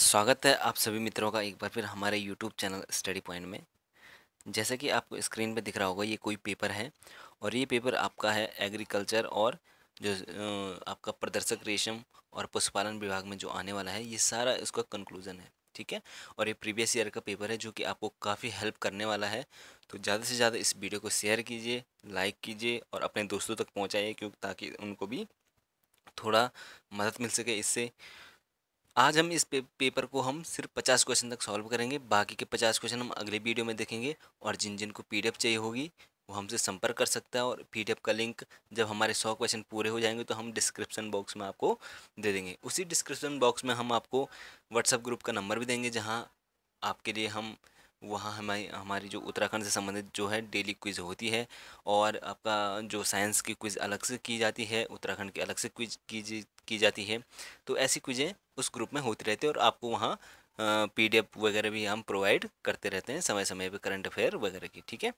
स्वागत है आप सभी मित्रों का एक बार फिर हमारे यूट्यूब चैनल स्टडी पॉइंट में जैसे कि आपको स्क्रीन पर दिख रहा होगा ये कोई पेपर है और ये पेपर आपका है एग्रीकल्चर और जो आपका प्रदर्शक रेशम और पशुपालन विभाग में जो आने वाला है ये सारा इसका कंक्लूज़न है ठीक है और ये प्रीवियस ईयर का पेपर है जो कि आपको काफ़ी हेल्प करने वाला है तो ज़्यादा से ज़्यादा इस वीडियो को शेयर कीजिए लाइक कीजिए और अपने दोस्तों तक पहुँचाइए क्योंकि ताकि उनको भी थोड़ा मदद मिल सके इससे आज हम इस पे, पेपर को हम सिर्फ पचास क्वेश्चन तक सॉल्व करेंगे बाकी के पचास क्वेश्चन हम अगले वीडियो में देखेंगे और जिन जिन को पी चाहिए होगी वो हमसे संपर्क कर सकता है और पी का लिंक जब हमारे सौ क्वेश्चन पूरे हो जाएंगे तो हम डिस्क्रिप्शन बॉक्स में आपको दे देंगे उसी डिस्क्रिप्शन बॉक्स में हम आपको व्हाट्सअप ग्रुप का नंबर भी देंगे जहाँ आपके लिए हम वहाँ हमारी हमारी जो उत्तराखंड से संबंधित जो है डेली क्विज़ होती है और आपका जो साइंस की क्विज़ अलग से की जाती है उत्तराखंड की अलग से क्विज की की जाती है तो ऐसी क्विज़ें उस ग्रुप में होती रहती है और आपको वहाँ पी वगैरह भी हम प्रोवाइड करते रहते हैं समय समय पर करंट अफेयर वगैरह की ठीक है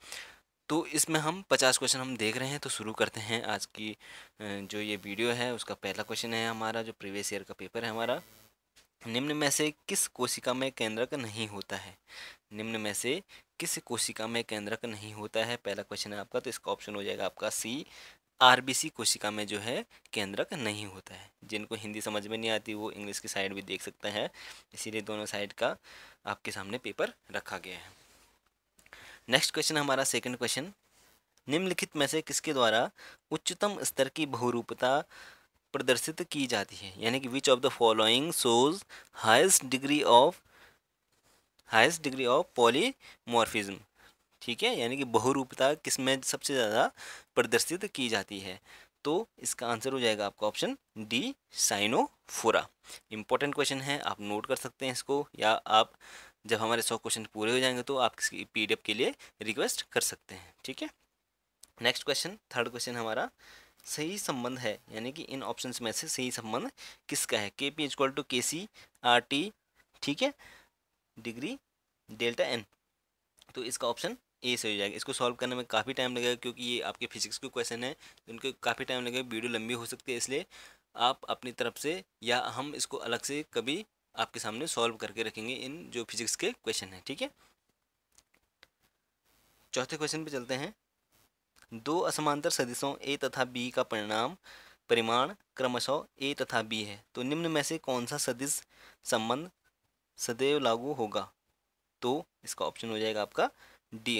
तो इसमें हम पचास क्वेश्चन हम देख रहे हैं तो शुरू करते हैं आज की जो ये वीडियो है उसका पहला क्वेश्चन है हमारा जो प्रीवियस ईयर का पेपर है हमारा निम्न में से किस कोशिका में केंद्रक नहीं होता है निम्न में से किस कोशिका में केंद्रक नहीं होता है पहला क्वेश्चन है आपका तो इसका ऑप्शन हो जाएगा आपका सी आरबीसी कोशिका में जो है केंद्रक नहीं होता है जिनको हिंदी समझ में नहीं आती वो इंग्लिश की साइड भी देख सकते हैं इसीलिए दोनों साइड का आपके सामने पेपर रखा गया है नेक्स्ट क्वेश्चन हमारा सेकंड क्वेश्चन निम्नलिखित में से किसके द्वारा उच्चतम स्तर की बहुरूपता प्रदर्शित की जाती है यानी कि which of the following shows highest degree of highest degree of polymorphism ठीक है यानी कि बहुरूपता किसमें सबसे ज़्यादा प्रदर्शित की जाती है तो इसका आंसर हो जाएगा आपका ऑप्शन डी साइनोफोरा इंपॉर्टेंट क्वेश्चन है आप नोट कर सकते हैं इसको या आप जब हमारे सौ क्वेश्चन पूरे हो जाएंगे तो आप इसकी पी के लिए रिक्वेस्ट कर सकते हैं ठीक है नेक्स्ट क्वेश्चन थर्ड क्वेश्चन हमारा सही संबंध है यानी कि इन ऑप्शंस में से सही संबंध किसका है के पी इज टू के सी आर टी ठीक है डिग्री डेल्टा एन तो इसका ऑप्शन ए सही हो जाएगा इसको सॉल्व करने में काफ़ी टाइम लगेगा क्योंकि ये आपके फिजिक्स के क्वेश्चन है तो काफ़ी टाइम लगेगा वीडियो लंबी हो सकती है इसलिए आप अपनी तरफ से या हम इसको अलग से कभी आपके सामने सॉल्व करके रखेंगे इन जो फिजिक्स के क्वेश्चन हैं ठीक है चौथे क्वेश्चन पे चलते हैं दो असमांतर सदिशों ए तथा बी का परिणाम परिमाण क्रमशः ए तथा बी है तो निम्न में से कौन सा सदिश संबंध सदैव लागू होगा तो इसका ऑप्शन हो जाएगा आपका डी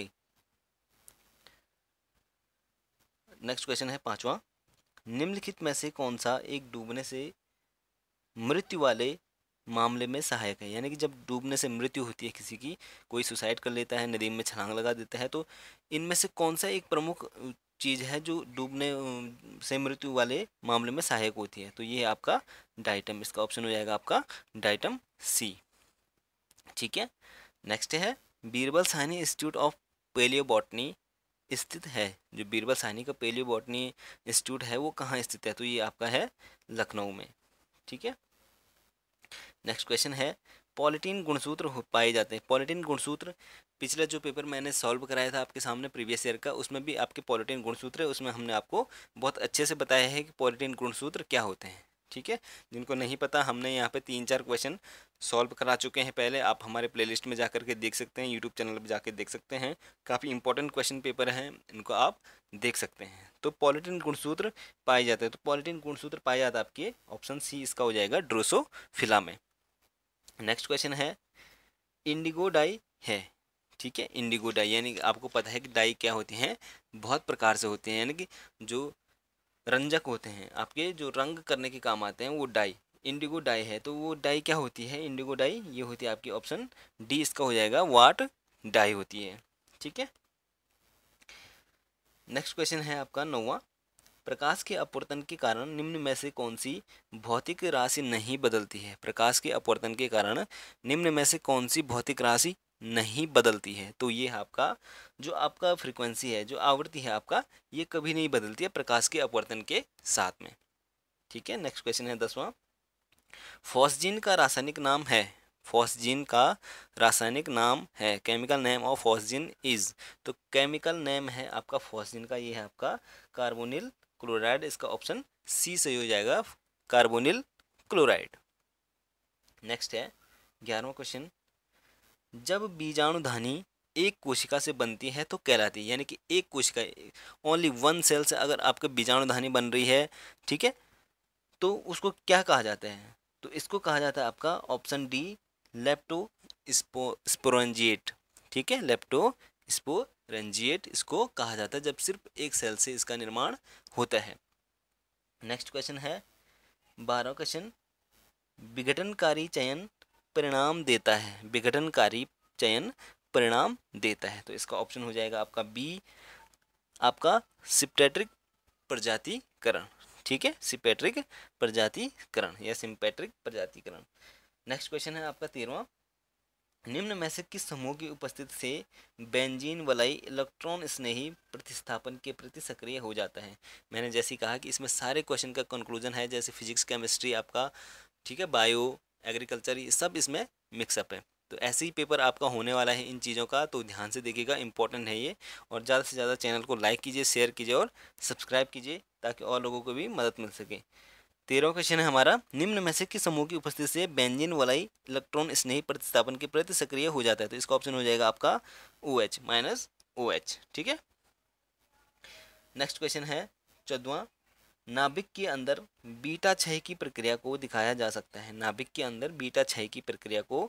नेक्स्ट क्वेश्चन है पांचवा निम्नलिखित में से कौन सा एक डूबने से मृत्यु वाले मामले में सहायक है यानी कि जब डूबने से मृत्यु होती है किसी की कोई सुसाइड कर लेता है नदी में छलांग लगा देता है तो इनमें से कौन सा एक प्रमुख चीज़ है जो डूबने से मृत्यु वाले मामले में सहायक होती है तो ये आपका डाइटम इसका ऑप्शन हो जाएगा आपका डाइटम सी ठीक है नेक्स्ट है Birbal Sahni institute of palaeobotany स्थित है जो बीरबल साहनी का पेलियोबॉटनी इंस्टीट्यूट है वो कहाँ स्थित है तो ये आपका है लखनऊ में ठीक है नेक्स्ट क्वेश्चन है पॉलिटीन गुणसूत्र पाए जाते हैं पॉलिटीन गुणसूत्र पिछला जो पेपर मैंने सॉल्व कराया था आपके सामने प्रीवियस ईयर का उसमें भी आपके पॉलिटीन गुणसूत्र है उसमें हमने आपको बहुत अच्छे से बताया है कि पॉलिटीन गुणसूत्र क्या होते हैं ठीक है जिनको नहीं पता हमने यहाँ पे तीन चार क्वेश्चन सॉल्व करा चुके हैं पहले आप हमारे प्लेलिस्ट में जा करके के देख सकते हैं यूट्यूब चैनल पर जाके देख सकते हैं काफ़ी इंपॉर्टेंट क्वेश्चन पेपर हैं इनको आप देख सकते हैं तो पॉलिटिन गुणसूत्र पाए जाते हैं तो पॉलिटिन गुणसूत्र पाया जाता है आपके ऑप्शन सी इसका हो जाएगा ड्रोसो में नेक्स्ट क्वेश्चन है इंडिगो डाई है ठीक है इंडिगो डाई यानी आपको पता है कि डाई क्या होती हैं बहुत प्रकार से होते हैं यानी कि जो रंजक होते हैं आपके जो रंग करने के काम आते हैं वो डाई इंडिगो डाई है तो वो डाई क्या होती है इंडिगो डाई ये होती है आपकी ऑप्शन डी इसका हो जाएगा वाट डाई होती है ठीक है नेक्स्ट क्वेश्चन है आपका नोवा प्रकाश के अपवर्तन के कारण निम्न में से कौन सी भौतिक राशि नहीं बदलती है प्रकाश के अपवर्तन के कारण निम्न में से कौन सी भौतिक राशि नहीं बदलती है तो ये आपका जो आपका फ्रीक्वेंसी है जो आवृत्ति है आपका ये कभी नहीं बदलती है प्रकाश के अपवर्तन के साथ में ठीक है नेक्स्ट क्वेश्चन है दसवां फॉसजीन का रासायनिक नाम है फॉसजीन का रासायनिक नाम है chemical name of phosgene is तो केमिकल नेम है आपका फॉसजीन का ये है आपका कार्बोनिल क्लोराइड इसका ऑप्शन सी सही हो जाएगा कार्बोनिल क्लोराइड नेक्स्ट है ग्यारहवा क्वेश्चन जब बीजाणुधानी एक कोशिका से बनती है तो कहलाती है यानी कि एक कोशिका ओनली वन सेल से अगर आपके बीजाणुधानी बन रही है ठीक है तो उसको क्या कहा जाता है तो इसको कहा जाता है आपका ऑप्शन डी लेप्टो स्पोरजिएट ठीक है लेप्टो स्पो रंजिएट इसको कहा जाता है जब सिर्फ एक सेल से इसका निर्माण होता है नेक्स्ट क्वेश्चन है बारह क्वेश्चन विघटनकारी चयन परिणाम देता है विघटनकारी चयन परिणाम देता है तो इसका ऑप्शन हो जाएगा आपका बी आपका सिपटेट्रिक प्रजातिकरण ठीक है सिपेट्रिक प्रजातिकरण या सिंपेट्रिक प्रजातिकरण नेक्स्ट क्वेश्चन है आपका तेरवा निम्न में से किस समूह की उपस्थिति से बेंजीन वलय इलेक्ट्रॉन स्नेही प्रतिस्थापन के प्रति सक्रिय हो जाता है मैंने जैसे कहा कि इसमें सारे क्वेश्चन का कंक्लूजन है जैसे फिजिक्स केमिस्ट्री आपका ठीक है बायो एग्रीकल्चर ये सब इसमें मिक्सअप है तो ऐसे ही पेपर आपका होने वाला है इन चीज़ों का तो ध्यान से देखिएगा इंपॉर्टेंट है ये और ज़्यादा से ज़्यादा चैनल को लाइक कीजिए शेयर कीजिए और सब्सक्राइब कीजिए ताकि और लोगों को भी मदद मिल सके तेरह क्वेश्चन है हमारा निम्न में से किस समूह की उपस्थिति से बेंजिन वलाई इलेक्ट्रॉन स्नेही प्रतिस्थापन के प्रति सक्रिय हो जाता है तो इसका ऑप्शन हो जाएगा आपका O H minus O H ठीक है नेक्स्ट क्वेश्चन है चौदवा नाभिक के अंदर बीटा छह की प्रक्रिया को दिखाया जा सकता है नाभिक के अंदर बीटा छह की प्रक्रिया को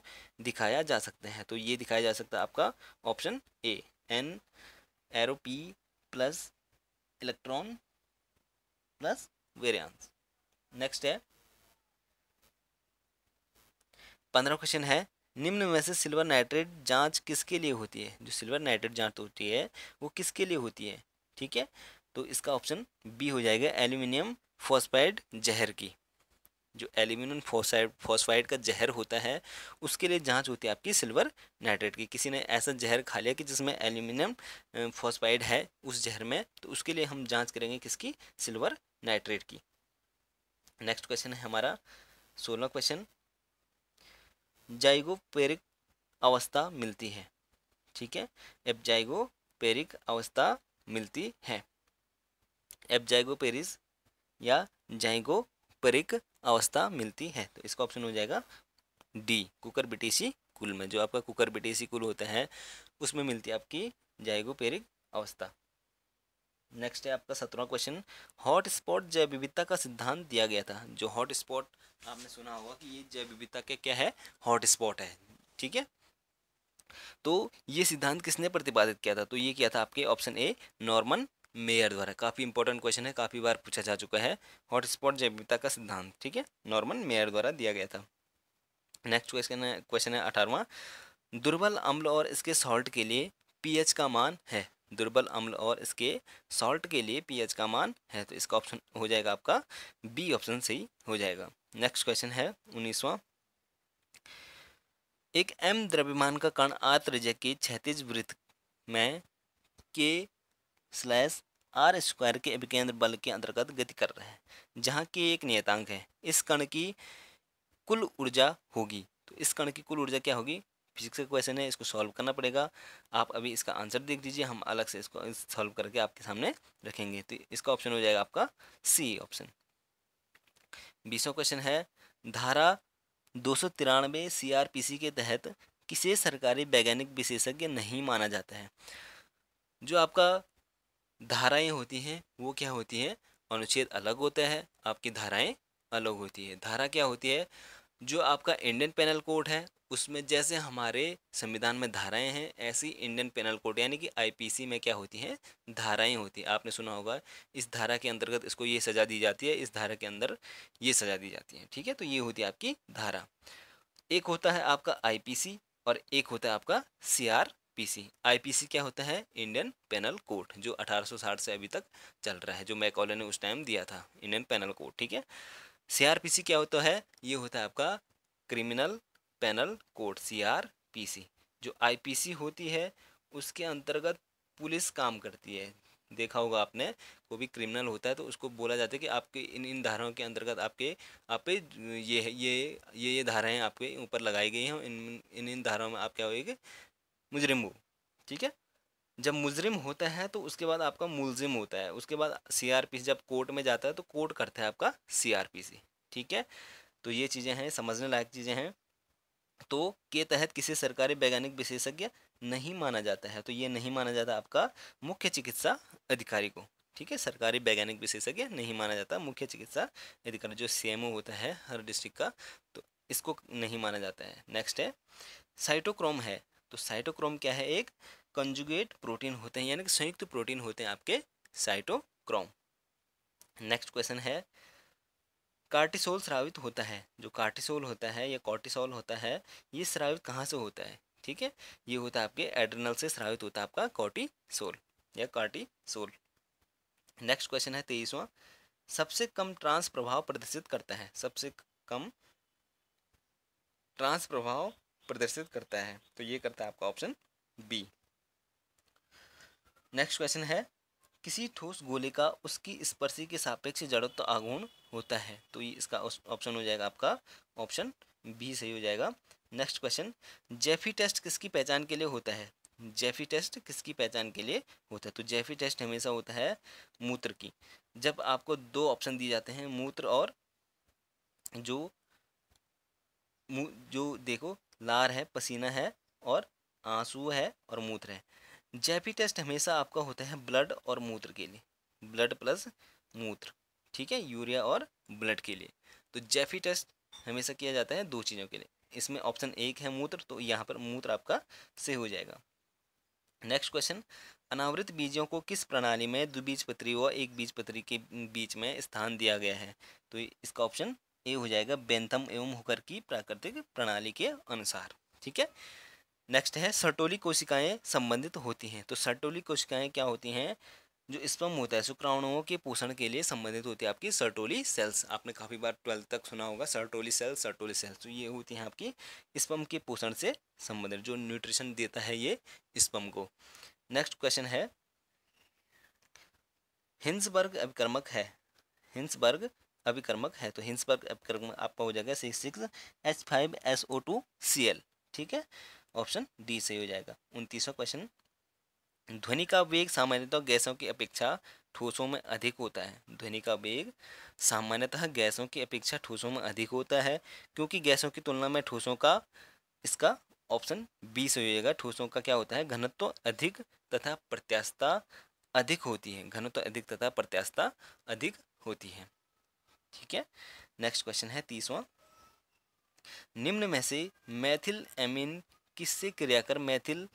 दिखाया जा सकता है तो ये दिखाया जा सकता है आपका option A N arrow plus electron plus variance next है पंद्रह क्वेश्चन है निम्न में से सिल्वर नाइट्रेट जांच किसके लिए होती है जो सिल्वर नाइट्रेट जांच होती है वो किसके लिए होती है ठीक है तो इसका ऑप्शन बी हो जाएगा एल्यूमिनियम फॉस्फाइड जहर की जो एल्यूमिनियम फॉसाइड फॉस्फाइड का जहर होता है उसके लिए जांच होती है आपकी सिल्वर नाइट्रेट की किसी ने ऐसा जहर खा लिया कि जिसमें एल्यूमिनियम फॉस्फाइड है उस जहर में तो उसके लिए हम जांच करेंगे किसकी सिल्वर नाइट्रेट की नेक्स्ट क्वेश्चन है हमारा सोलह क्वेश्चन जाइगोपेरिक अवस्था मिलती है ठीक है पेरिक अवस्था मिलती है पेरिस या जाइगोपेरिक अवस्था मिलती है तो इसका ऑप्शन हो जाएगा डी कुकर बीटीसी कुल में जो आपका कुकर बीटीसी कुल होता है उसमें मिलती है आपकी जाइगोपेरिक अवस्था नेक्स्ट है आपका सत्रहवा क्वेश्चन हॉट स्पॉट जैव विविधता का सिद्धांत दिया गया था जो हॉट स्पॉट आपने सुना होगा कि ये जैव विविधता के क्या है हॉट स्पॉट है ठीक है तो ये सिद्धांत किसने प्रतिपादित किया था तो ये किया था आपके ऑप्शन ए नॉर्मन मेयर द्वारा काफ़ी इंपॉर्टेंट क्वेश्चन है काफ़ी बार पूछा जा चुका है हॉटस्पॉट जैविकता का सिद्धांत ठीक है नॉर्मन मेयर द्वारा दिया गया था नेक्स्ट क्वेश्चन है क्वेश्चन है अठारवा दुर्बल अम्ल और इसके सॉल्ट के लिए पीएच का मान है दुर्बल अम्ल और इसके सॉल्ट के लिए पीएच का मान है तो इसका ऑप्शन हो जाएगा आपका बी ऑप्शन सही हो जाएगा नेक्स्ट क्वेश्चन है उन्नीसवा एक एम द्रव्यमान का कण आत्रजय के क्षैतिज वृत्त में के स्लैश आर स्क्वायर के अभिकेंद्र बल के अंतर्गत गति कर रहा है जहाँ के एक नियतांक है इस कण की कुल ऊर्जा होगी तो इस कण की कुल ऊर्जा क्या होगी फिजिक्स का क्वेश्चन है इसको सॉल्व करना पड़ेगा आप अभी इसका आंसर देख दीजिए हम अलग से इसको सॉल्व करके आपके सामने रखेंगे तो इसका ऑप्शन हो जाएगा आपका सी ऑप्शन बीसवा क्वेश्चन है धारा दो सौ तिरानवे सी आर पी सी के तहत किसे सरकारी वैज्ञानिक विशेषज्ञ नहीं माना जाता है जो आपका धाराएं होती हैं वो क्या होती हैं अनुच्छेद अलग होता है आपकी धाराएं अलग होती है धारा क्या होती है जो आपका इंडियन पेनल कोड है उसमें जैसे हमारे संविधान में धाराएं हैं ऐसी इंडियन पेनल कोड यानी कि आईपीसी में क्या होती हैं धाराएं होती हैं आपने सुना होगा इस धारा के अंतर्गत इसको ये सज़ा दी जाती है इस धारा के अंदर ये सज़ा दी जाती है ठीक है तो ये होती है आपकी धारा एक होता है आपका आईपीसी और एक होता है आपका सीआरपीसी आईपीसी क्या होता है इंडियन पेनल कोड जो अठारह से अभी तक चल रहा है जो मैकॉले ने उस टाइम दिया था इंडियन पेनल कोड ठीक है सी क्या होता है ये होता है आपका क्रिमिनल पैनल कोड सीआरपीसी जो आईपीसी होती है उसके अंतर्गत पुलिस काम करती है देखा होगा आपने कोई भी क्रिमिनल होता है तो उसको बोला जाता है कि आपके इन इन धाराओं के अंतर्गत आपके आप पे ये ये ये ये धाराएं आपके ऊपर लगाई गई हैं इन इन इन धाराओं में आप क्या होगी मुजरिम हो ठीक है जब मुजरिम होता है तो उसके बाद आपका मुलजिम होता है उसके बाद सीआरपीसी जब कोर्ट में जाता है तो कोर्ट करता है आपका सीआरपीसी ठीक है तो ये चीज़ें हैं समझने लायक चीज़ें हैं तो के तहत किसी सरकारी वैज्ञानिक विशेषज्ञ नहीं माना जाता है तो ये नहीं माना जाता आपका मुख्य चिकित्सा अधिकारी को ठीक है सरकारी वैज्ञानिक विशेषज्ञ नहीं माना जाता मुख्य चिकित्सा अधिकारी जो सीएमओ होता है हर डिस्ट्रिक्ट का तो इसको नहीं माना जाता है नेक्स्ट है साइटोक्रोम है तो साइटोक्रोम क्या है एक कंजुगेट प्रोटीन होते हैं यानी कि संयुक्त प्रोटीन होते हैं आपके साइटोक्रोम नेक्स्ट क्वेश्चन है कार्टिसोल स्रावित होता है जो कार्टिसोल होता है या कॉर्टिसोल होता है ये स्रावित कहाँ से होता है ठीक है ये होता है आपके एड्रेनल से स्रावित होता है आपका कॉर्टिसोल या कार्टिसोल नेक्स्ट क्वेश्चन है तेईसवा सबसे कम ट्रांस प्रभाव प्रदर्शित करता है सबसे कम ट्रांस प्रभाव प्रदर्शित करता है तो ये करता है आपका ऑप्शन बी नेक्स्ट क्वेश्चन है किसी ठोस गोले का उसकी स्पर्शी के सापेक्ष जड़त्व आगुण होता है तो ये इसका ऑप्शन हो जाएगा आपका ऑप्शन बी सही हो जाएगा नेक्स्ट क्वेश्चन जेफी टेस्ट किसकी पहचान के लिए होता है जेफी टेस्ट किसकी पहचान के लिए होता है तो जेफी टेस्ट हमेशा होता है मूत्र की जब आपको दो ऑप्शन दिए जाते हैं मूत्र और जो जो देखो लार है पसीना है और आंसू है और मूत्र है जेपी टेस्ट हमेशा आपका होता है ब्लड और मूत्र के लिए ब्लड प्लस मूत्र ठीक है यूरिया और ब्लड के लिए तो जैफी टेस्ट हमेशा किया जाता है दो चीज़ों के लिए इसमें ऑप्शन एक है मूत्र तो यहाँ पर मूत्र आपका से हो जाएगा नेक्स्ट क्वेश्चन अनावृत बीजों को किस प्रणाली में द्विबीजपत्री व एक बीजपत्री के बीच में स्थान दिया गया है तो इसका ऑप्शन ए हो जाएगा बेंथम एवं होकर की प्राकृतिक प्रणाली के अनुसार ठीक है नेक्स्ट है सर्टोली कोशिकाएं संबंधित होती हैं तो सर्टोली कोशिकाएं क्या होती हैं जो स्पम होता है शुक्राणुओं के पोषण के लिए संबंधित होती है आपकी सर्टोली सेल्स आपने काफ़ी बार ट्वेल्थ तक सुना होगा सर्टोली सेल्स सर्टोली सेल्स तो ये होती हैं आपकी स्पम के पोषण से संबंधित जो न्यूट्रिशन देता है ये स्पम को नेक्स्ट क्वेश्चन है हिंसबर्ग अभिक्रमक है हिंसबर्ग अभिक्रमक है तो हिंसबर्ग अभिक्रमक आपका हो जाएगा six six H five S O two C L ठीक है ऑप्शन डी सही हो जाएगा उनतीसवा क्वेश्चन ध्वनि का वेग सामान्यतः गैसों की अपेक्षा ठोसों में अधिक होता है ध्वनि का वेग सामान्यतः गैसों की अपेक्षा ठोसों में अधिक होता है क्योंकि गैसों की तुलना में ठोसों का इसका ऑप्शन बी सही हो जाएगा ठोसों का क्या होता है घनत्व अधिक तथा प्रत्यास्था अधिक होती है घनत्व अधिक तथा प्रत्यास्था अधिक होती है ठीक है नेक्स्ट क्वेश्चन है तीसवा निम्न में से मैथिल एमिन किससे क्रिया कर मैथिल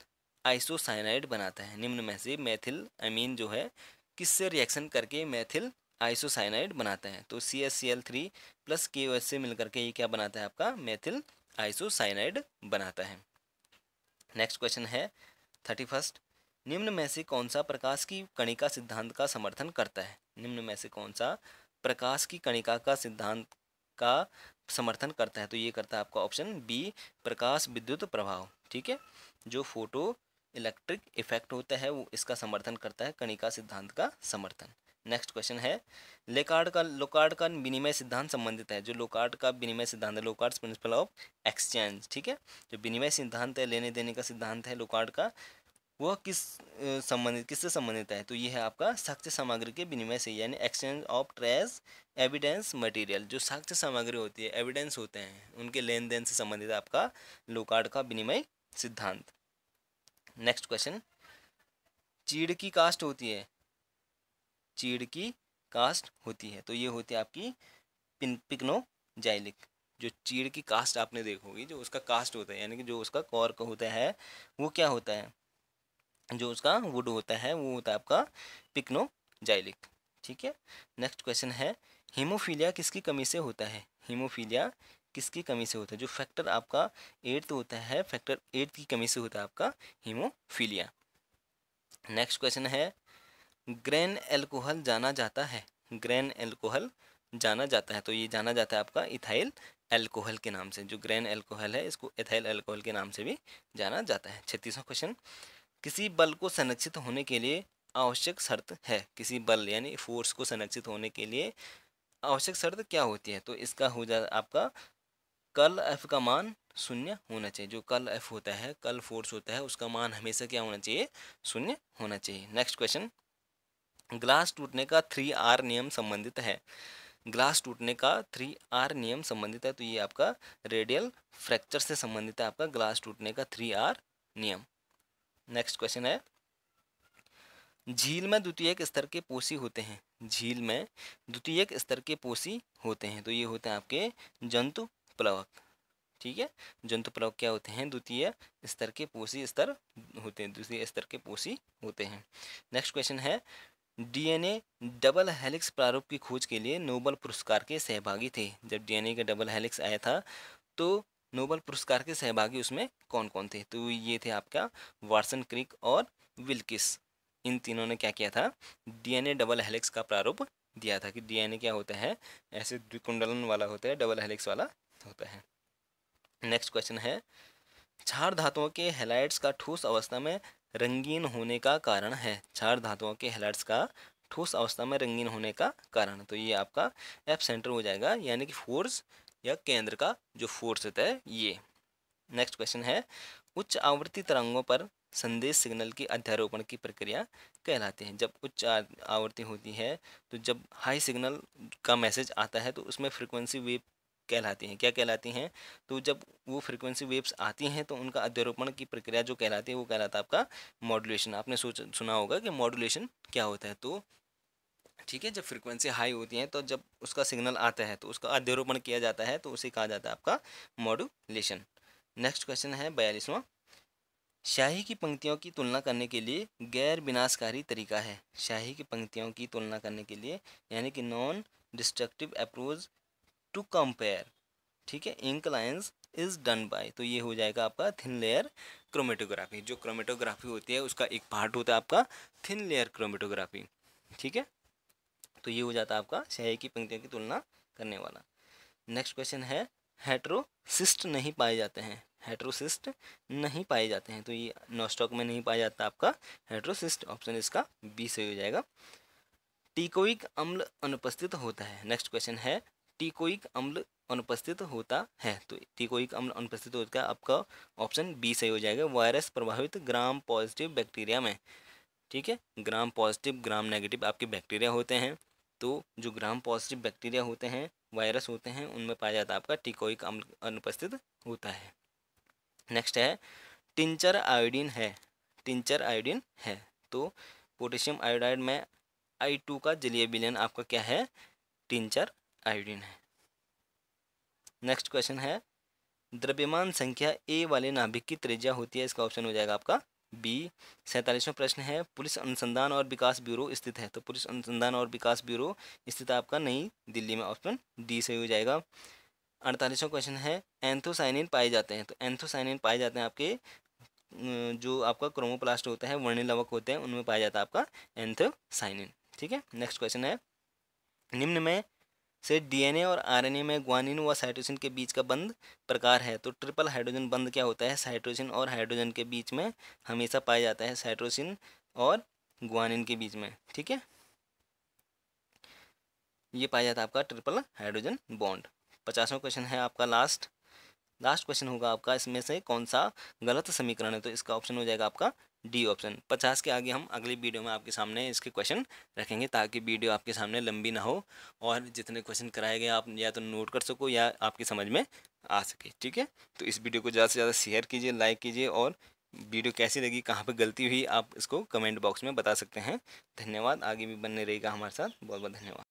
आइसोसाइनाइड बनाता है निम्न में से मैथिल अमीन जो है किससे रिएक्शन करके मैथिल आइसोसाइनाइड बनाता है तो C S C L three plus K O S से मिलकर के ये क्या बनाता है आपका मैथिल आइसोसाइनाइड बनाता है नेक्स्ट क्वेश्चन है थर्टी फर्स्ट निम्न में से कौन सा प्रकाश की कणिका सिद्धांत का समर्थन करता है निम्न में से कौन सा प्रकाश की कणिका का सिद्धांत का समर्थन करता है तो ये करता है आपका ऑप्शन बी प्रकाश विद्युत प्रभाव ठीक है जो फोटो इलेक्ट्रिक इफेक्ट होता है वो इसका समर्थन करता है कणिका सिद्धांत का समर्थन नेक्स्ट क्वेश्चन है लेकार्ड का लोकार्ड का विनिमय सिद्धांत संबंधित है जो लोकार्ड का विनिमय सिद्धांत है लोकार्ड प्रिंसिपल ऑफ एक्सचेंज ठीक है जो विनिमय सिद्धांत है लेने देने का सिद्धांत है लोकार्ड का वह किस संबंधित किससे संबंधित है तो ये है आपका साक्ष्य सामग्री के विनिमय से यानी exchange of trace evidence material जो साक्ष्य सामग्री होती है एविडेंस होते हैं उनके लेन देन से संबंधित आपका लोकार्ड का विनिमय सिद्धांत नेक्स्ट क्वेश्चन चीड़ की कास्ट होती है चीड़ की कास्ट होती है तो ये होती है आपकी पिन पिकनो जाइलिक जो चीड़ की कास्ट आपने देखोगी जो उसका कास्ट होता है यानी कि जो उसका कॉर्क होता है वो क्या होता है जो उसका वुड होता है वो होता है आपका पिक्नोजाइलिक ठीक है नेक्स्ट क्वेश्चन है हीमोफीलिया किसकी कमी से होता है हीमोफीलिया किसकी कमी से होता है जो फैक्टर आपका एट्थ होता है फैक्टर एट्थ की कमी से होता है आपका हीमोफीलिया नेक्स्ट क्वेश्चन है ग्रैन एल्कोहल जाना जाता है ग्रैन एल्कोहल जाना जाता है तो ये जाना जाता है आपका इथाइल एल्कोहल के नाम से जो ग्रैन एल्कोहल है इसको इथाइल एल्कोहल के नाम से भी जाना जाता है छत्तीसवां क्वेश्चन किसी बल को संरक्षित होने के लिए आवश्यक शर्त है किसी बल यानी फोर्स को संरक्षित होने के लिए आवश्यक शर्त क्या होती है तो इसका हो जाए आपका कल एफ का मान शून्य होना चाहिए जो कल एफ होता है कल फोर्स होता है उसका मान हमेशा क्या होना चाहिए शून्य होना चाहिए नेक्स्ट क्वेश्चन ग्लास टूटने का थ्री आर नियम संबंधित है ग्लास टूटने का थ्री आर नियम संबंधित है तो ये आपका रेडियल फ्रैक्चर से संबंधित है आपका ग्लास टूटने का थ्री आर नियम नेक्स्ट क्वेश्चन है झील में द्वितीयक स्तर के पोषी होते हैं झील में द्वितीयक स्तर के पोषी होते हैं तो ये होते हैं आपके जंतु प्लवक ठीक है जंतु प्लवक क्या होते हैं द्वितीय स्तर के पोषी स्तर होते हैं द्वितीय स्तर के पोषी होते हैं नेक्स्ट क्वेश्चन है डीएनए डबल हेलिक्स प्रारूप की खोज के लिए नोबल पुरस्कार के सहभागी थे जब डीएनए का डबल हेलिक्स आया था तो नोबल पुरस्कार के सहभागी उसमें कौन कौन थे तो ये थे आपका वाटसन क्रिक और विल्किस इन तीनों ने क्या किया था डीएनए डबल हेलिक्स का प्रारूप दिया था कि डीएनए क्या होता है ऐसे द्विकुंडलन वाला होता है डबल हेलिक्स वाला होता है नेक्स्ट क्वेश्चन है क्षार धातुओं के हेलाइट्स का ठोस अवस्था में रंगीन होने का कारण है क्षार धातुओं के हेलाइट्स का ठोस अवस्था में रंगीन होने का कारण तो ये आपका एफ सेंटर हो जाएगा यानी कि फोर्स या केंद्र का जो फोर्स होता है ये नेक्स्ट क्वेश्चन है उच्च आवृत्ति तरंगों पर संदेश सिग्नल की अध्यारोपण की प्रक्रिया कहलाती है जब उच्च आवृत्ति होती है तो जब हाई सिग्नल का मैसेज आता है तो उसमें फ्रीक्वेंसी वेव कहलाती हैं क्या कहलाती हैं तो जब वो फ्रिक्वेंसी वेव्स आती हैं तो उनका अध्यारोपण की प्रक्रिया जो कहलाती है वो कहलाता है आपका मॉड्यूलेशन आपने सोच सुना होगा कि मॉड्यूलेशन क्या होता है तो ठीक है जब फ्रीक्वेंसी हाई होती है तो जब उसका सिग्नल आता है तो उसका अध्यारोपण किया जाता है तो उसे कहा जाता है आपका मॉड्यूलेशन नेक्स्ट क्वेश्चन है बयालीसवां शाही की पंक्तियों की तुलना करने के लिए गैर विनाशकारी तरीका है शाही की पंक्तियों की तुलना करने के लिए यानी कि non destructive approach to compare ठीक है ink lines is done by तो ये हो जाएगा आपका थिन लेयर क्रोमेटोग्राफी जो क्रोमेटोग्राफी होती है उसका एक पार्ट होता है आपका थिन लेयर क्रोमेटोग्राफी ठीक है तो ये हो जाता है आपका स्याही की पंक्तियों की तुलना करने वाला नेक्स्ट क्वेश्चन है हेट्रोसिस्ट नहीं पाए जाते हैं हेट्रोसिस्ट नहीं पाए जाते हैं तो ये नोस्टॉक में नहीं पाया जाता आपका हेट्रोसिस्ट ऑप्शन इसका बी सही हो जाएगा टीकोइक अम्ल अनुपस्थित होता है नेक्स्ट क्वेश्चन है टीकोइक अम्ल अनुपस्थित होता है तो टीकोइक अम्ल अनुपस्थित होता है आपका ऑप्शन बी सही हो जाएगा वायरस प्रभावित ग्राम पॉजिटिव बैक्टीरिया में ठीक है ग्राम पॉजिटिव ग्राम नेगेटिव आपके बैक्टीरिया होते हैं तो जो ग्राम पॉजिटिव बैक्टीरिया होते हैं वायरस होते हैं उनमें पाया जाता है आपका टिकोइक अम्ल अनुपस्थित होता है नेक्स्ट है टिंचर आयोडीन है टिंचर आयोडीन है तो पोटेशियम आयोडाइड में आई टू का जलीय विलयन आपका क्या है टिंचर आयोडीन है नेक्स्ट क्वेश्चन है द्रव्यमान संख्या ए वाले नाभिक की त्रिज्या होती है इसका ऑप्शन हो जाएगा आपका बी सैंतालीसवां प्रश्न है पुलिस अनुसंधान और विकास ब्यूरो स्थित है तो पुलिस अनुसंधान और विकास ब्यूरो स्थित आपका नई दिल्ली में ऑप्शन डी सही हो जाएगा अड़तालीसवां क्वेश्चन है एंथोसाइनिन पाए जाते हैं तो एंथोसाइनिन पाए जाते हैं आपके जो आपका क्रोमोप्लास्ट होता है वर्णी लवक होते हैं उनमें पाया जाता है आपका एंथोसाइनिन ठीक है नेक्स्ट क्वेश्चन है निम्न में से डीएनए और आरएनए में ग्वानिन व साइटोसिन के बीच का बंद प्रकार है तो ट्रिपल हाइड्रोजन बंद क्या होता है साइटोसिन और हाइड्रोजन के बीच में हमेशा पाया जाता है साइटोसिन और ग्वानिन के बीच में ठीक है ये पाया जाता है आपका ट्रिपल हाइड्रोजन बॉन्ड पचासवा क्वेश्चन है आपका लास्ट लास्ट क्वेश्चन होगा आपका इसमें से कौन सा गलत समीकरण है तो इसका ऑप्शन हो जाएगा आपका डी ऑप्शन पचास के आगे हम अगली वीडियो में आपके सामने इसके क्वेश्चन रखेंगे ताकि वीडियो आपके सामने लंबी ना हो और जितने क्वेश्चन कराए गए आप या तो नोट कर सको या आपकी समझ में आ सके ठीक है तो इस वीडियो को ज़्यादा से ज़्यादा शेयर कीजिए लाइक कीजिए और वीडियो कैसी लगी कहाँ पर गलती हुई आप इसको कमेंट बॉक्स में बता सकते हैं धन्यवाद आगे भी बनने रहेगा हमारे साथ बहुत बहुत धन्यवाद